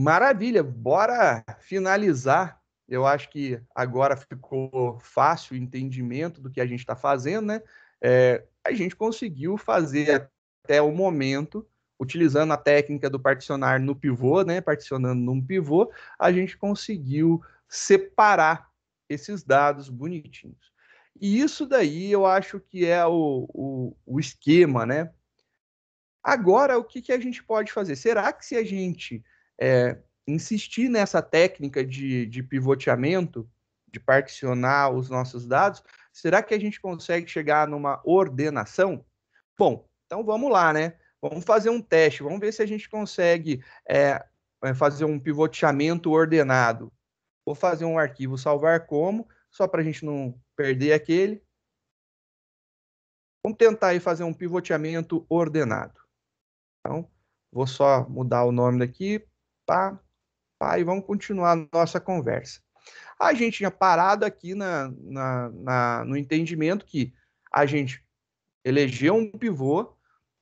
Maravilha, bora finalizar. Eu acho que agora ficou fácil o entendimento do que a gente está fazendo, né? É, a gente conseguiu fazer até o momento, utilizando a técnica do particionar no pivô, né? Particionando num pivô, a gente conseguiu separar esses dados bonitinhos. E isso daí eu acho que é o, o, o esquema, né? Agora, o que, que a gente pode fazer? Será que se a gente é, insistir nessa técnica de, de pivoteamento, de particionar os nossos dados, será que a gente consegue chegar numa ordenação? Bom, então vamos lá, né? Vamos fazer um teste, vamos ver se a gente consegue é, é fazer um pivoteamento ordenado. Vou fazer um arquivo salvar como, só para a gente não perder aquele. Vamos tentar aí fazer um pivoteamento ordenado. Então, vou só mudar o nome daqui pá, pá, e vamos continuar a nossa conversa. A gente tinha parado aqui na, na, na, no entendimento que a gente elegeu um pivô,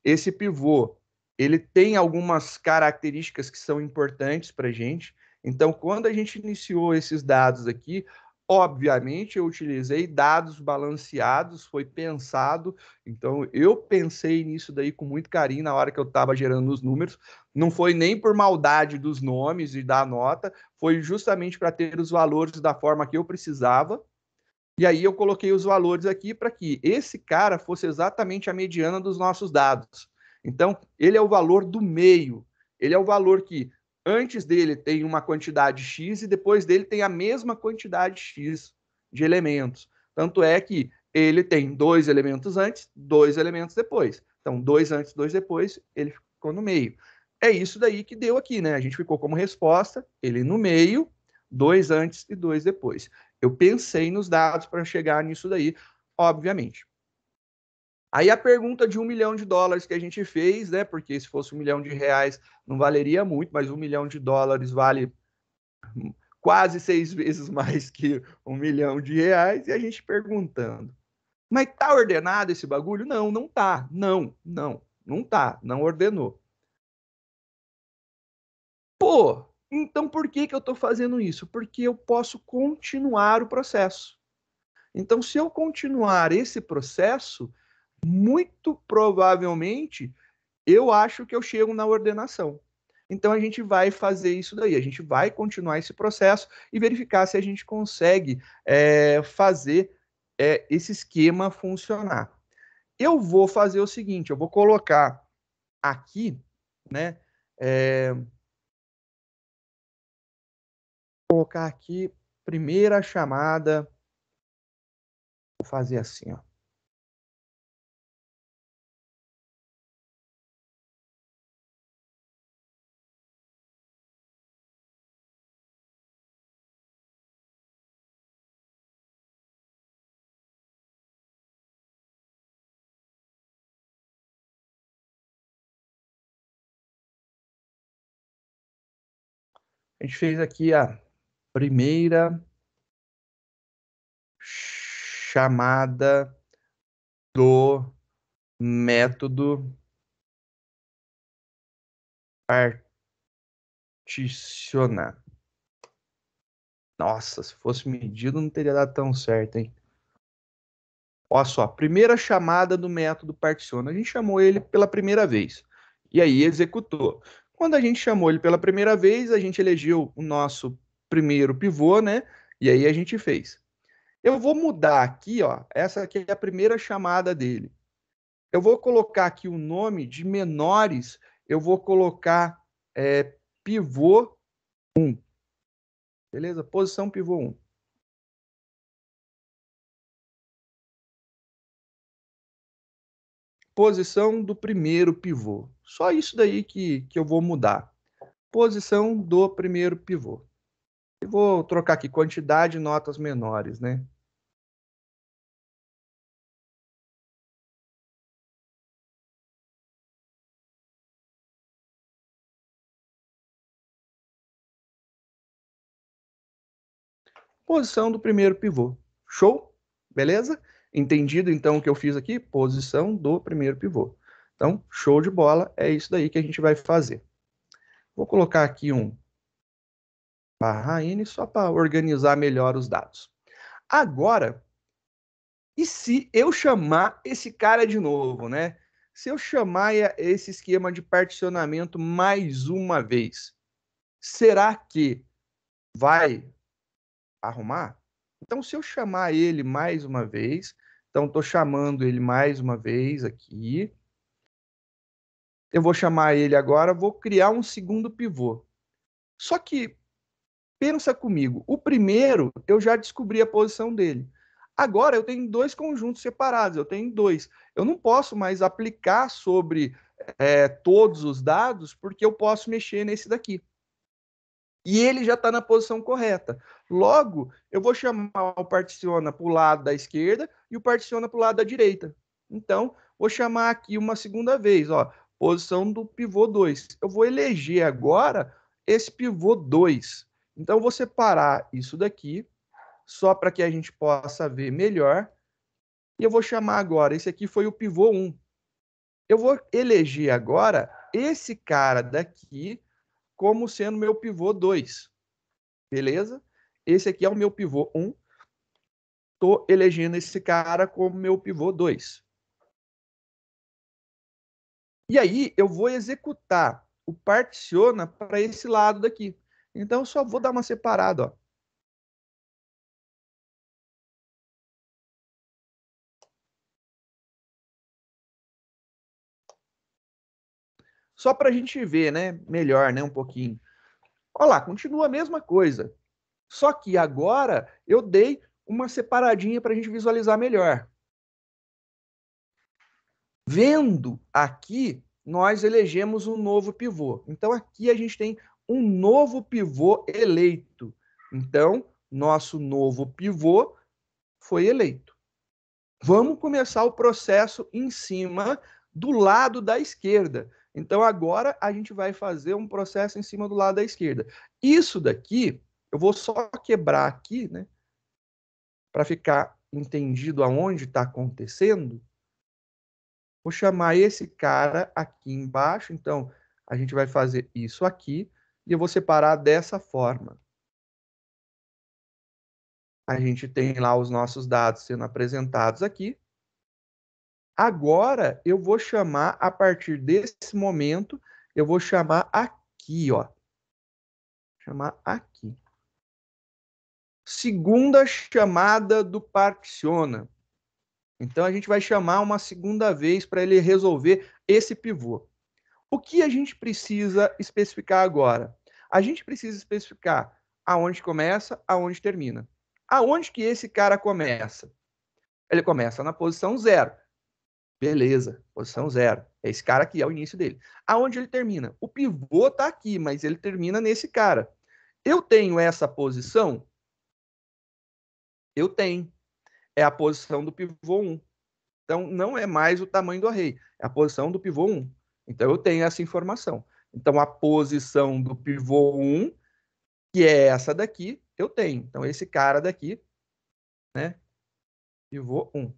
esse pivô ele tem algumas características que são importantes para a gente. Então, quando a gente iniciou esses dados aqui, Obviamente, eu utilizei dados balanceados, foi pensado. Então, eu pensei nisso daí com muito carinho na hora que eu estava gerando os números. Não foi nem por maldade dos nomes e da nota, foi justamente para ter os valores da forma que eu precisava. E aí, eu coloquei os valores aqui para que esse cara fosse exatamente a mediana dos nossos dados. Então, ele é o valor do meio. Ele é o valor que antes dele tem uma quantidade X e depois dele tem a mesma quantidade X de elementos. Tanto é que ele tem dois elementos antes, dois elementos depois. Então, dois antes, dois depois, ele ficou no meio. É isso daí que deu aqui, né? A gente ficou como resposta, ele no meio, dois antes e dois depois. Eu pensei nos dados para chegar nisso daí, obviamente. Aí a pergunta de um milhão de dólares que a gente fez, né? Porque se fosse um milhão de reais não valeria muito, mas um milhão de dólares vale quase seis vezes mais que um milhão de reais. E a gente perguntando: mas tá ordenado esse bagulho? Não, não tá. Não, não, não tá. Não ordenou. Pô, então por que, que eu estou fazendo isso? Porque eu posso continuar o processo. Então, se eu continuar esse processo, muito provavelmente eu acho que eu chego na ordenação. Então a gente vai fazer isso daí, a gente vai continuar esse processo e verificar se a gente consegue é, fazer é, esse esquema funcionar. Eu vou fazer o seguinte, eu vou colocar aqui, né? É, colocar aqui primeira chamada, vou fazer assim, ó. a gente fez aqui a primeira chamada do método particionar. Nossa, se fosse medido não teria dado tão certo, hein? Olha só, primeira chamada do método particiona. A gente chamou ele pela primeira vez. E aí executou. Quando a gente chamou ele pela primeira vez, a gente elegeu o nosso primeiro pivô, né? E aí a gente fez. Eu vou mudar aqui, ó. Essa aqui é a primeira chamada dele. Eu vou colocar aqui o nome de menores. Eu vou colocar é, pivô 1. Beleza? Posição pivô 1. posição do primeiro pivô. Só isso daí que, que eu vou mudar. Posição do primeiro pivô. E vou trocar aqui quantidade notas menores, né? Posição do primeiro pivô. Show? Beleza? Entendido então o que eu fiz aqui? Posição do primeiro pivô. Então, show de bola, é isso daí que a gente vai fazer. Vou colocar aqui um barra N só para organizar melhor os dados. Agora, e se eu chamar esse cara de novo, né? Se eu chamar esse esquema de particionamento mais uma vez, será que vai arrumar? Então, se eu chamar ele mais uma vez, então, estou chamando ele mais uma vez aqui. Eu vou chamar ele agora, vou criar um segundo pivô. Só que, pensa comigo, o primeiro eu já descobri a posição dele. Agora eu tenho dois conjuntos separados, eu tenho dois. Eu não posso mais aplicar sobre é, todos os dados, porque eu posso mexer nesse daqui. E ele já está na posição correta. Logo, eu vou chamar o Particiona para o lado da esquerda e o Particiona para o lado da direita. Então, vou chamar aqui uma segunda vez, ó, posição do pivô 2. Eu vou eleger agora esse pivô 2. Então, eu vou separar isso daqui, só para que a gente possa ver melhor. E eu vou chamar agora, esse aqui foi o pivô 1. Eu vou eleger agora esse cara daqui como sendo meu pivô 2. Beleza? Esse aqui é o meu pivô 1. Um. Tô elegendo esse cara como meu pivô 2. E aí eu vou executar o particiona para esse lado daqui. Então eu só vou dar uma separada, ó. Só para a gente ver, né? Melhor, né? Um pouquinho. Olha lá, continua a mesma coisa. Só que agora eu dei uma separadinha para a gente visualizar melhor. Vendo aqui, nós elegemos um novo pivô. Então aqui a gente tem um novo pivô eleito. Então, nosso novo pivô foi eleito. Vamos começar o processo em cima do lado da esquerda. Então agora a gente vai fazer um processo em cima do lado da esquerda. Isso daqui, eu vou só quebrar aqui, né? Para ficar entendido aonde está acontecendo. Vou chamar esse cara aqui embaixo. Então a gente vai fazer isso aqui e eu vou separar dessa forma. A gente tem lá os nossos dados sendo apresentados aqui. Agora eu vou chamar a partir desse momento, eu vou chamar aqui, ó. Chamar aqui. Segunda chamada do Particiona. Então a gente vai chamar uma segunda vez para ele resolver esse pivô. O que a gente precisa especificar agora? A gente precisa especificar aonde começa, aonde termina. Aonde que esse cara começa? Ele começa na posição zero. Beleza, posição zero. É esse cara aqui, é o início dele. Aonde ele termina? O pivô está aqui, mas ele termina nesse cara. Eu tenho essa posição? Eu tenho. É a posição do pivô 1. Então, não é mais o tamanho do array, é a posição do pivô 1. Então, eu tenho essa informação. Então, a posição do pivô 1, que é essa daqui, eu tenho. Então, esse cara daqui, né? Pivô 1.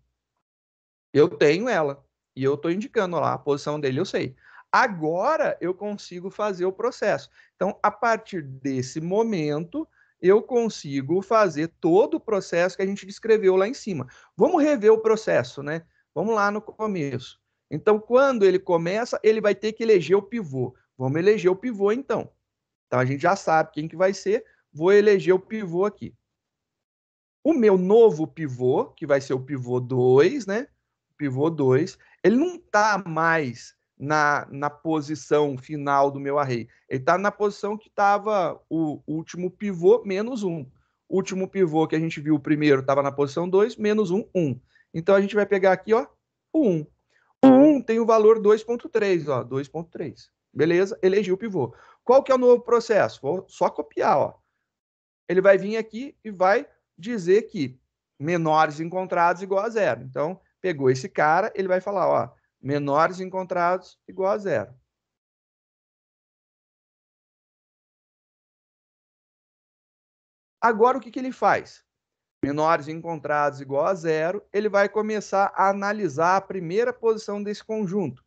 Eu tenho ela e eu estou indicando lá a posição dele, eu sei. Agora eu consigo fazer o processo. Então, a partir desse momento, eu consigo fazer todo o processo que a gente descreveu lá em cima. Vamos rever o processo, né? Vamos lá no começo. Então, quando ele começa, ele vai ter que eleger o pivô. Vamos eleger o pivô, então. Então, a gente já sabe quem que vai ser. Vou eleger o pivô aqui. O meu novo pivô, que vai ser o pivô 2, né? pivô 2, ele não está mais na, na posição final do meu array. Ele está na posição que estava o último pivô menos um. O último pivô que a gente viu primeiro estava na posição 2, menos 1, 1. Então a gente vai pegar aqui, ó, o 1. O 1 tem o valor 2.3, ó, 2.3. Beleza? Elegi o pivô. Qual que é o novo processo? Vou só copiar, ó. Ele vai vir aqui e vai dizer que menores encontrados igual a zero. Então, pegou esse cara, ele vai falar, ó, menores encontrados igual a zero. Agora, o que, que ele faz? Menores encontrados igual a zero, ele vai começar a analisar a primeira posição desse conjunto.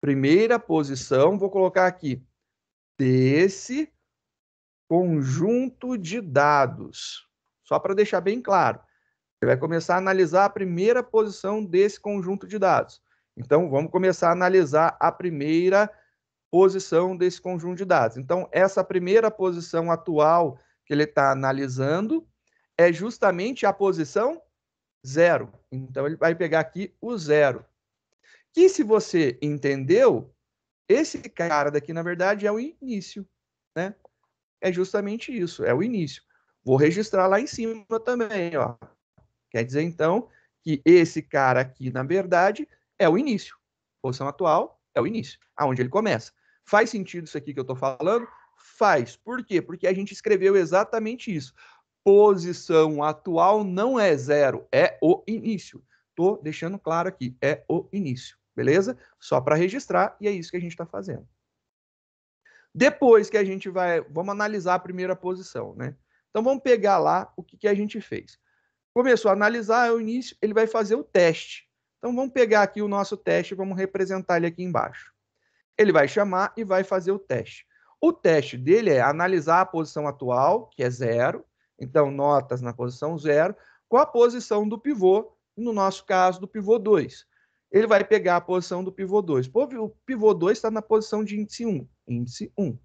Primeira posição, vou colocar aqui, desse conjunto de dados. Só para deixar bem claro. Você vai começar a analisar a primeira posição desse conjunto de dados. Então, vamos começar a analisar a primeira posição desse conjunto de dados. Então, essa primeira posição atual que ele está analisando é justamente a posição zero. Então, ele vai pegar aqui o zero. Que se você entendeu, esse cara daqui, na verdade, é o início. Né? É justamente isso, é o início. Vou registrar lá em cima também, ó. Quer dizer, então, que esse cara aqui, na verdade, é o início. posição atual é o início, aonde ele começa. Faz sentido isso aqui que eu estou falando? Faz. Por quê? Porque a gente escreveu exatamente isso. Posição atual não é zero, é o início. estou deixando claro aqui, é o início, beleza? Só para registrar e é isso que a gente está fazendo. Depois que a gente vai, vamos analisar a primeira posição, né? Então vamos pegar lá o que, que a gente fez. Começou a analisar, o início, ele vai fazer o teste. Então vamos pegar aqui o nosso teste, vamos representar ele aqui embaixo. Ele vai chamar e vai fazer o teste. O teste dele é analisar a posição atual, que é zero, então notas na posição zero, com a posição do pivô, no nosso caso do pivô 2. Ele vai pegar a posição do pivô 2. O pivô 2 está na posição de índice 1, índice 1.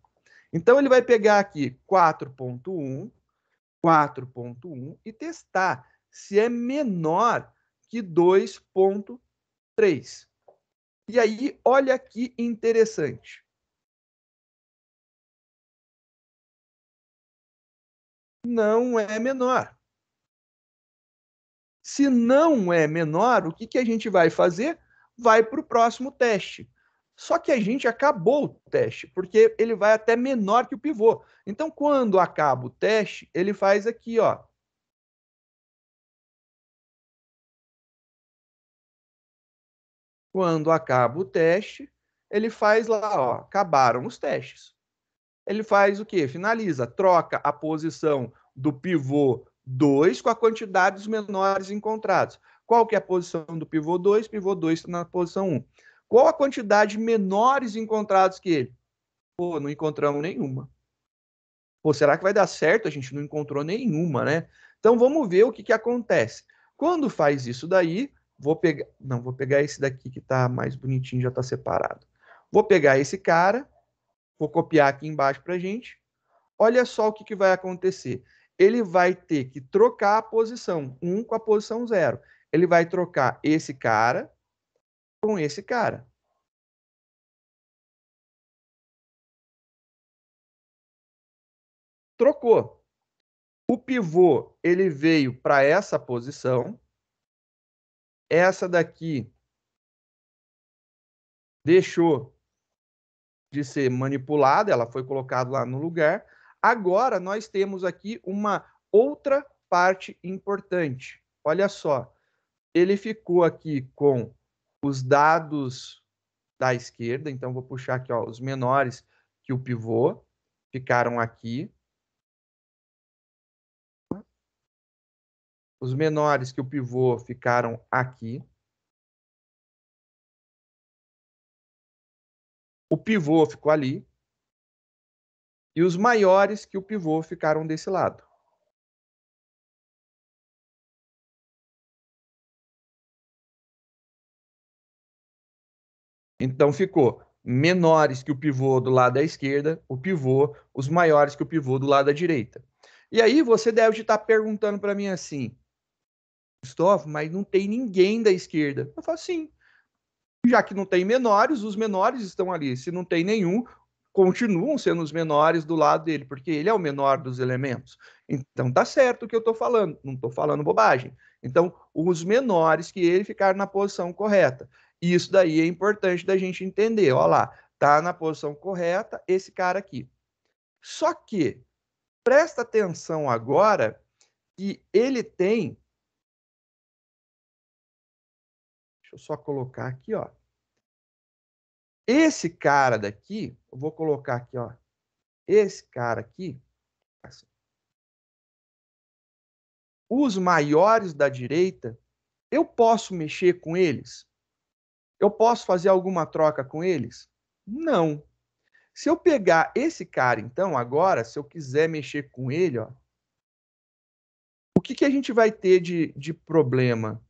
Então ele vai pegar aqui 4.1, 4.1 e testar se é menor que 2,3. E aí, olha que interessante. Não é menor. Se não é menor, o que, que a gente vai fazer? Vai para o próximo teste. Só que a gente acabou o teste, porque ele vai até menor que o pivô. Então, quando acaba o teste, ele faz aqui, ó, Quando acaba o teste, ele faz lá, ó, acabaram os testes. Ele faz o quê? Finaliza, troca a posição do pivô 2 com a quantidade dos menores encontrados. Qual que é a posição do pivô 2? Pivô 2 está na posição 1. Um. Qual a quantidade de menores encontrados que ele? Pô, não encontramos nenhuma. Pô, será que vai dar certo? A gente não encontrou nenhuma, né? Então vamos ver o que, que acontece. Quando faz isso daí, Vou pegar, não, vou pegar esse daqui que está mais bonitinho, já está separado. Vou pegar esse cara, vou copiar aqui embaixo para gente. Olha só o que, que vai acontecer. Ele vai ter que trocar a posição 1 um com a posição 0. Ele vai trocar esse cara com esse cara. Trocou. O pivô, ele veio para essa posição essa daqui deixou de ser manipulada, ela foi colocada lá no lugar. Agora nós temos aqui uma outra parte importante. Olha só, ele ficou aqui com os dados da esquerda, então vou puxar aqui ó, os menores que o pivô, ficaram aqui. Os menores que o pivô ficaram aqui. O pivô ficou ali. E os maiores que o pivô ficaram desse lado. Então ficou menores que o pivô do lado da esquerda, o pivô, os maiores que o pivô do lado da direita. E aí você deve estar perguntando para mim assim: Cristóvão, mas não tem ninguém da esquerda. Eu falo, sim. Já que não tem menores, os menores estão ali. Se não tem nenhum, continuam sendo os menores do lado dele, porque ele é o menor dos elementos. Então tá certo o que eu estou falando, não estou falando bobagem. Então, os menores que ele ficaram na posição correta. Isso daí é importante da gente entender. Olha lá, tá na posição correta esse cara aqui. Só que presta atenção agora que ele tem Deixa eu só colocar aqui, ó. Esse cara daqui, eu vou colocar aqui, ó. Esse cara aqui, assim. Os maiores da direita, eu posso mexer com eles? Eu posso fazer alguma troca com eles? Não. Se eu pegar esse cara, então, agora, se eu quiser mexer com ele, ó, o que, que a gente vai ter de, de problema?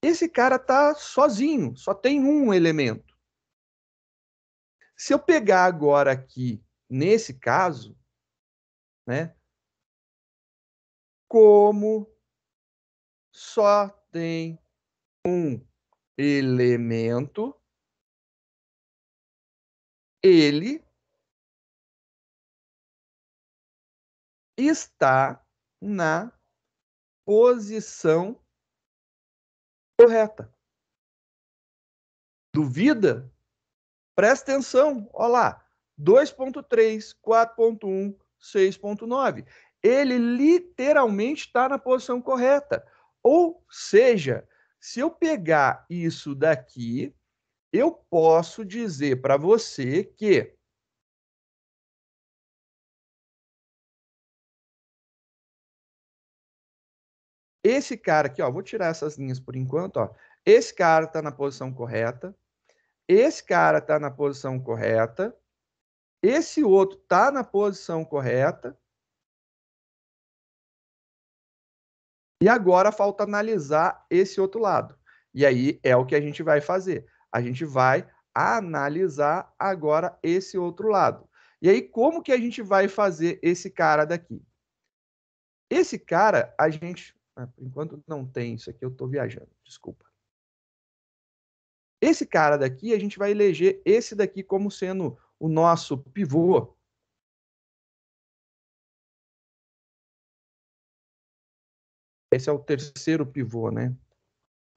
Esse cara está sozinho, só tem um elemento. Se eu pegar agora aqui, nesse caso, né, como só tem um elemento, ele está na posição correta. Duvida? Presta atenção, olha lá, 2.3, 4.1, 6.9. Ele literalmente está na posição correta. Ou seja, se eu pegar isso daqui, eu posso dizer para você que Esse cara aqui, ó, vou tirar essas linhas por enquanto, ó. Esse cara está na posição correta. Esse cara está na posição correta. Esse outro está na posição correta. E agora falta analisar esse outro lado. E aí é o que a gente vai fazer. A gente vai analisar agora esse outro lado. E aí, como que a gente vai fazer esse cara daqui? Esse cara, a gente ah, por enquanto não tem isso aqui, eu estou viajando, desculpa. Esse cara daqui, a gente vai eleger esse daqui como sendo o nosso pivô. Esse é o terceiro pivô, né?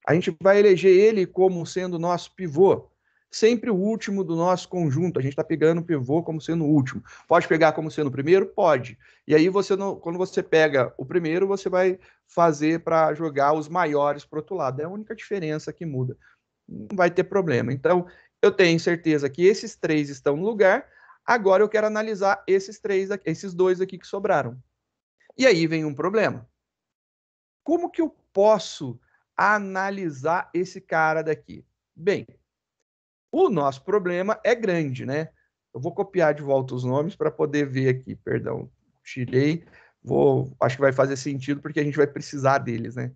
A gente vai eleger ele como sendo o nosso pivô sempre o último do nosso conjunto. A gente está pegando o pivô como sendo o último. Pode pegar como sendo o primeiro? Pode. E aí, você não, quando você pega o primeiro, você vai fazer para jogar os maiores para outro lado. É a única diferença que muda. Não vai ter problema. Então, eu tenho certeza que esses três estão no lugar. Agora eu quero analisar esses três, esses dois aqui que sobraram. E aí vem um problema. Como que eu posso analisar esse cara daqui? Bem, o nosso problema é grande, né? Eu vou copiar de volta os nomes para poder ver aqui, perdão, tirei. Vou, acho que vai fazer sentido porque a gente vai precisar deles, né?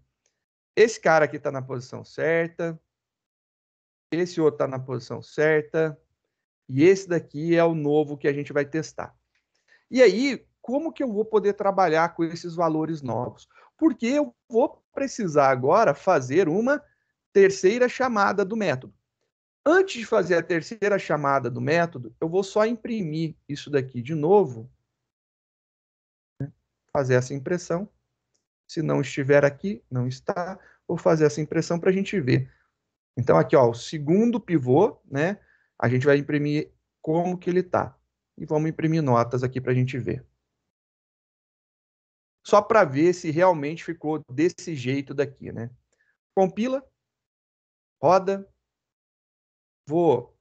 Esse cara aqui está na posição certa, esse outro está na posição certa, e esse daqui é o novo que a gente vai testar. E aí, como que eu vou poder trabalhar com esses valores novos? Porque eu vou precisar agora fazer uma terceira chamada do método. Antes de fazer a terceira chamada do método, eu vou só imprimir isso daqui de novo, né? fazer essa impressão. Se não estiver aqui, não está, vou fazer essa impressão para a gente ver. Então, aqui, ó, o segundo pivô, né? A gente vai imprimir como que ele está. E vamos imprimir notas aqui para a gente ver. Só para ver se realmente ficou desse jeito daqui, né? Compila, roda, Vou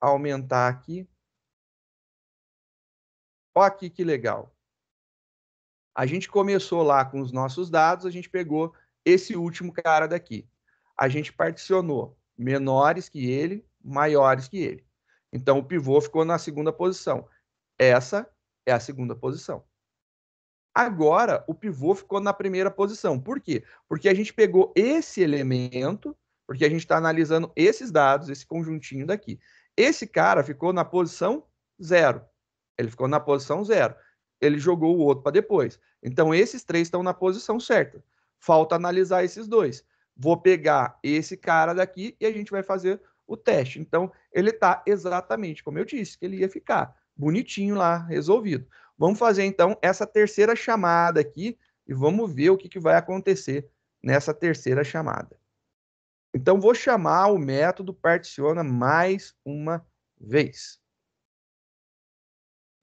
aumentar aqui. Olha aqui que legal. A gente começou lá com os nossos dados, a gente pegou esse último cara daqui. A gente particionou menores que ele, maiores que ele. Então o pivô ficou na segunda posição. Essa é a segunda posição. Agora o pivô ficou na primeira posição. Por quê? Porque a gente pegou esse elemento porque a gente está analisando esses dados, esse conjuntinho daqui. Esse cara ficou na posição zero. Ele ficou na posição zero. Ele jogou o outro para depois. Então, esses três estão na posição certa. Falta analisar esses dois. Vou pegar esse cara daqui e a gente vai fazer o teste. Então, ele está exatamente como eu disse, que ele ia ficar bonitinho lá, resolvido. Vamos fazer então essa terceira chamada aqui e vamos ver o que, que vai acontecer nessa terceira chamada. Então, vou chamar o método particiona mais uma vez.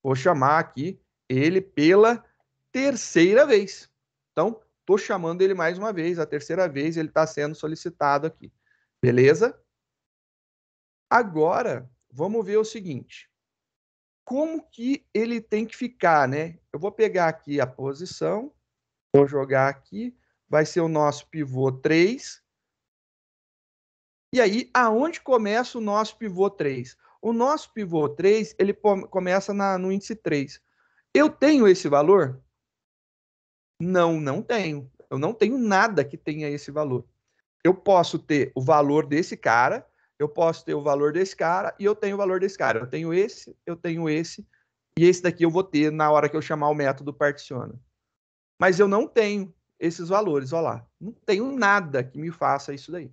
Vou chamar aqui ele pela terceira vez. Então, estou chamando ele mais uma vez. A terceira vez ele está sendo solicitado aqui. Beleza? Agora, vamos ver o seguinte. Como que ele tem que ficar, né? Eu vou pegar aqui a posição, vou jogar aqui, vai ser o nosso pivô 3, e aí, aonde começa o nosso pivô 3? O nosso pivô 3, ele começa na, no índice 3. Eu tenho esse valor? Não, não tenho. Eu não tenho nada que tenha esse valor. Eu posso ter o valor desse cara, eu posso ter o valor desse cara e eu tenho o valor desse cara. Eu tenho esse, eu tenho esse e esse daqui eu vou ter na hora que eu chamar o método particiona. Mas eu não tenho esses valores, olha lá. Não tenho nada que me faça isso daí.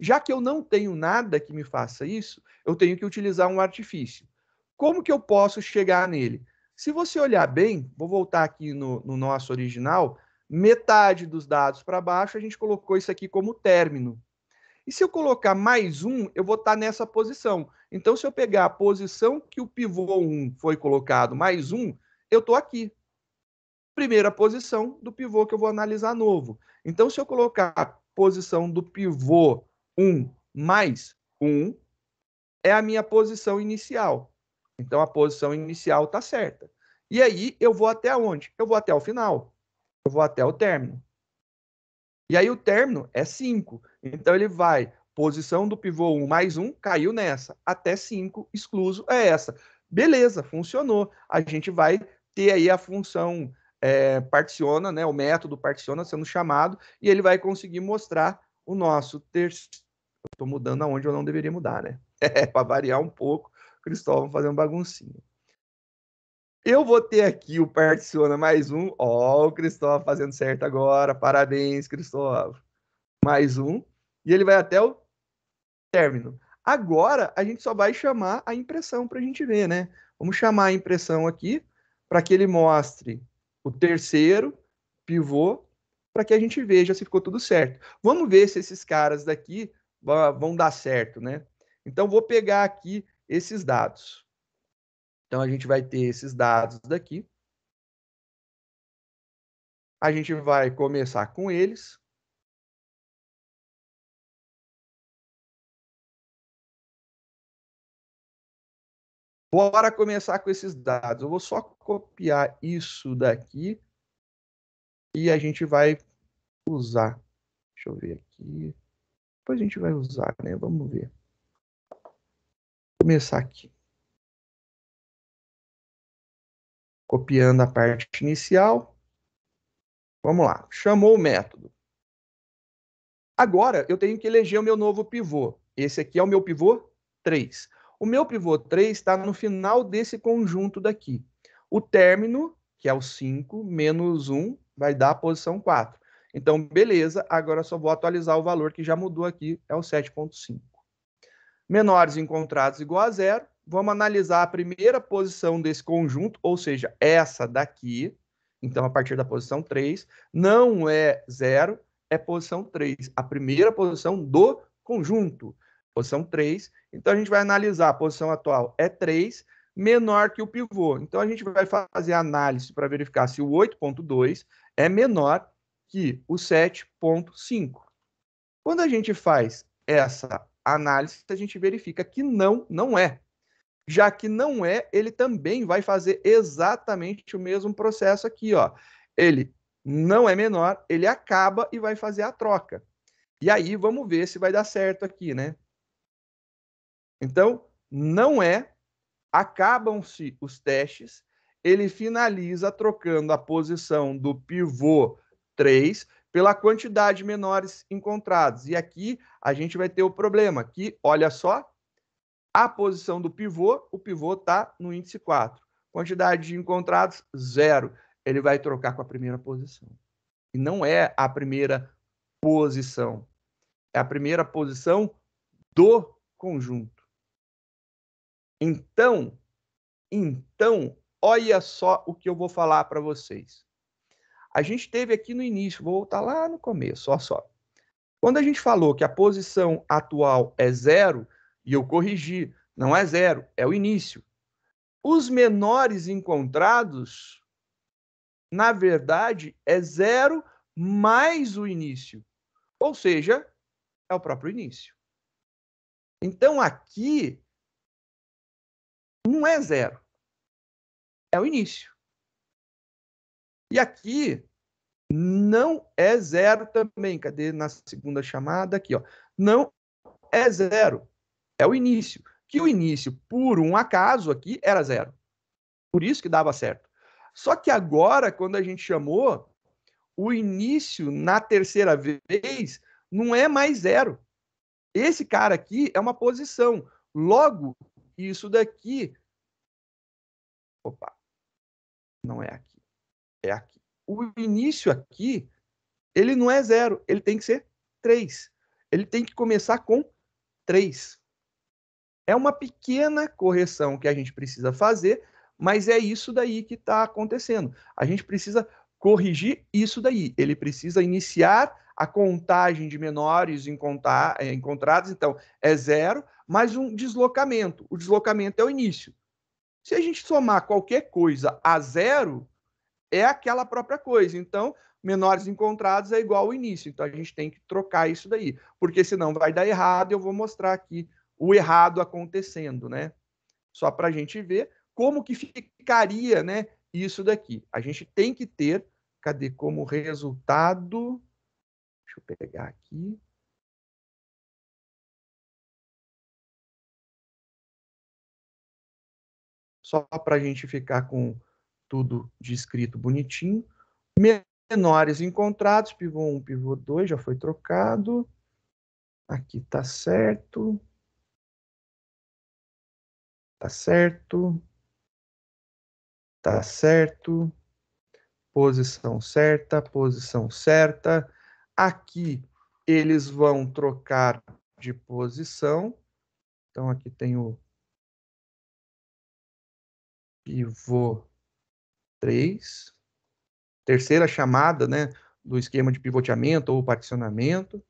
Já que eu não tenho nada que me faça isso, eu tenho que utilizar um artifício. Como que eu posso chegar nele? Se você olhar bem, vou voltar aqui no, no nosso original, metade dos dados para baixo, a gente colocou isso aqui como término. E se eu colocar mais um, eu vou estar tá nessa posição. Então, se eu pegar a posição que o pivô 1 foi colocado mais um, eu estou aqui. Primeira posição do pivô que eu vou analisar novo. Então, se eu colocar a posição do pivô 1 mais 1 é a minha posição inicial. Então, a posição inicial está certa. E aí, eu vou até onde? Eu vou até o final. Eu vou até o término. E aí, o término é 5. Então, ele vai, posição do pivô 1 mais 1, caiu nessa. Até 5, excluso, é essa. Beleza, funcionou. A gente vai ter aí a função é, particiona, né, o método particiona sendo chamado, e ele vai conseguir mostrar o nosso terceiro eu estou mudando aonde eu não deveria mudar, né? É, para variar um pouco, Cristóvão fazendo baguncinha. Eu vou ter aqui o Particiona mais um. Ó, o Cristóvão fazendo certo agora. Parabéns, Cristóvão. Mais um. E ele vai até o término. Agora a gente só vai chamar a impressão para a gente ver, né? Vamos chamar a impressão aqui para que ele mostre o terceiro pivô para que a gente veja se ficou tudo certo. Vamos ver se esses caras daqui vão dar certo, né? Então, vou pegar aqui esses dados. Então, a gente vai ter esses dados daqui. A gente vai começar com eles. Bora começar com esses dados. Eu vou só copiar isso daqui e a gente vai usar. Deixa eu ver aqui. Depois a gente vai usar, né? Vamos ver. Vou começar aqui. Copiando a parte inicial. Vamos lá. Chamou o método. Agora eu tenho que eleger o meu novo pivô. Esse aqui é o meu pivô 3. O meu pivô 3 está no final desse conjunto daqui. O término, que é o 5, menos 1, vai dar a posição 4. Então, beleza, agora só vou atualizar o valor que já mudou aqui, é o 7,5. Menores encontrados igual a zero, vamos analisar a primeira posição desse conjunto, ou seja, essa daqui. Então, a partir da posição 3, não é zero, é posição 3, a primeira posição do conjunto. Posição 3, então a gente vai analisar a posição atual é 3, menor que o pivô. Então, a gente vai fazer análise para verificar se o 8.2 é menor que o 7.5. Quando a gente faz essa análise, a gente verifica que não, não é. Já que não é, ele também vai fazer exatamente o mesmo processo aqui, ó. Ele não é menor, ele acaba e vai fazer a troca. E aí vamos ver se vai dar certo aqui, né? Então, não é, acabam-se os testes, ele finaliza trocando a posição do pivô 3, pela quantidade menores encontrados. E aqui a gente vai ter o problema que, olha só, a posição do pivô, o pivô está no índice 4. Quantidade de encontrados, zero. Ele vai trocar com a primeira posição. E não é a primeira posição. É a primeira posição do conjunto. Então, então, olha só o que eu vou falar para vocês. A gente teve aqui no início, vou voltar lá no começo, olha só. Quando a gente falou que a posição atual é zero, e eu corrigi, não é zero, é o início. Os menores encontrados, na verdade, é zero mais o início. Ou seja, é o próprio início. Então aqui não é zero, é o início. E aqui não é zero também. Cadê na segunda chamada aqui, ó? Não é zero. É o início. Que o início, por um acaso aqui, era zero. Por isso que dava certo. Só que agora, quando a gente chamou, o início na terceira vez não é mais zero. Esse cara aqui é uma posição. Logo, isso daqui. Opa, não é aqui. É aqui. O início aqui, ele não é zero, ele tem que ser 3. Ele tem que começar com 3. É uma pequena correção que a gente precisa fazer, mas é isso daí que está acontecendo. A gente precisa corrigir isso daí. Ele precisa iniciar a contagem de menores é, encontrados, então é zero, mais um deslocamento. O deslocamento é o início. Se a gente somar qualquer coisa a zero, é aquela própria coisa. Então, menores encontrados é igual ao início. Então, a gente tem que trocar isso daí, porque senão vai dar errado. Eu vou mostrar aqui o errado acontecendo, né? Só para a gente ver como que ficaria, né? Isso daqui. A gente tem que ter, cadê como resultado? Deixa eu pegar aqui. Só para a gente ficar com tudo descrito bonitinho. Menores encontrados, pivô 1, pivô 2, já foi trocado. Aqui tá certo. Tá certo. Tá certo. Posição certa, posição certa. Aqui eles vão trocar de posição. Então aqui tem o pivô 3. Terceira chamada, né, do esquema de pivoteamento ou particionamento.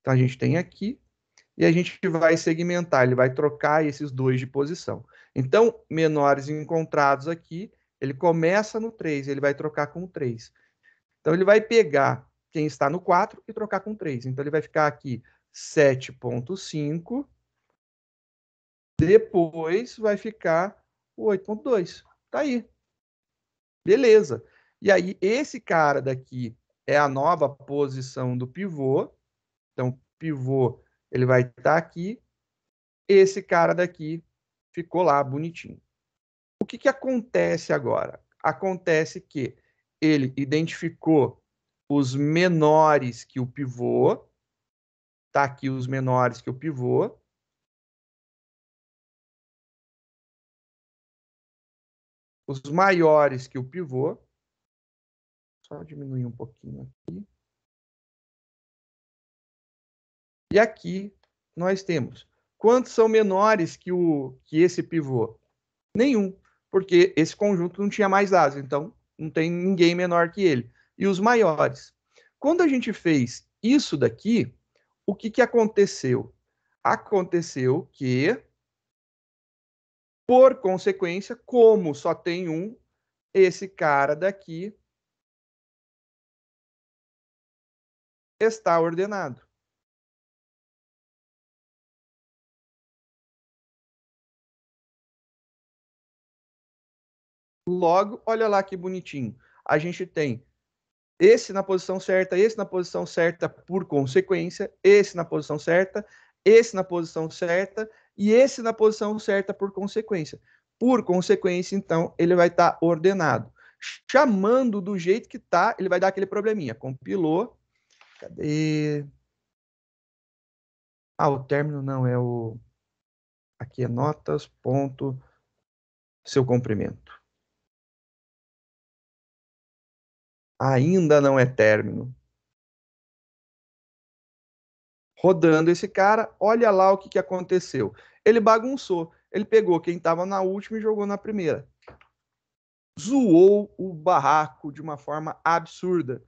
Então a gente tem aqui e a gente vai segmentar, ele vai trocar esses dois de posição. Então, menores encontrados aqui, ele começa no 3, ele vai trocar com o 3. Então ele vai pegar quem está no 4 e trocar com 3. Então ele vai ficar aqui 7.5 depois vai ficar o 8.2. Está aí. Beleza. E aí, esse cara daqui é a nova posição do pivô. Então, pivô, ele vai estar tá aqui. Esse cara daqui ficou lá bonitinho. O que, que acontece agora? Acontece que ele identificou os menores que o pivô, tá aqui os menores que o pivô, os maiores que o pivô. Só diminuir um pouquinho aqui. E aqui nós temos quantos são menores que o que esse pivô? Nenhum, porque esse conjunto não tinha mais dados, então não tem ninguém menor que ele. E os maiores. Quando a gente fez isso daqui, o que, que aconteceu? Aconteceu que por consequência, como só tem um, esse cara daqui está ordenado. Logo, olha lá que bonitinho. A gente tem esse na posição certa, esse na posição certa por consequência, esse na posição certa, esse na posição certa e esse na posição certa por consequência. Por consequência, então, ele vai estar tá ordenado. Chamando do jeito que está, ele vai dar aquele probleminha. Compilou. Cadê? Ah, o término não é o. Aqui é notas, ponto, seu comprimento. Ainda não é término. rodando esse cara, olha lá o que, que aconteceu. Ele bagunçou, ele pegou quem estava na última e jogou na primeira. Zoou o barraco de uma forma absurda.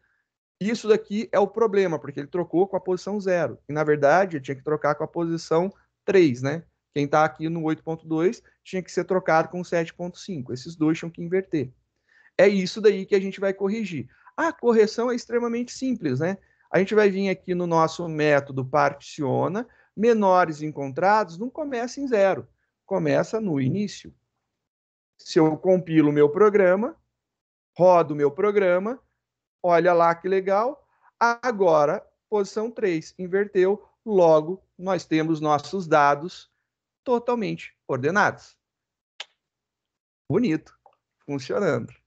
Isso daqui é o problema, porque ele trocou com a posição zero. E, na verdade, ele tinha que trocar com a posição 3, né? Quem está aqui no 8.2 tinha que ser trocado com 7.5. Esses dois tinham que inverter. É isso daí que a gente vai corrigir. A correção é extremamente simples, né? A gente vai vir aqui no nosso método Particiona, menores encontrados não começa em zero, começa no início. Se eu compilo o meu programa, rodo o meu programa, olha lá que legal, agora posição 3 inverteu, logo nós temos nossos dados totalmente ordenados. Bonito, funcionando.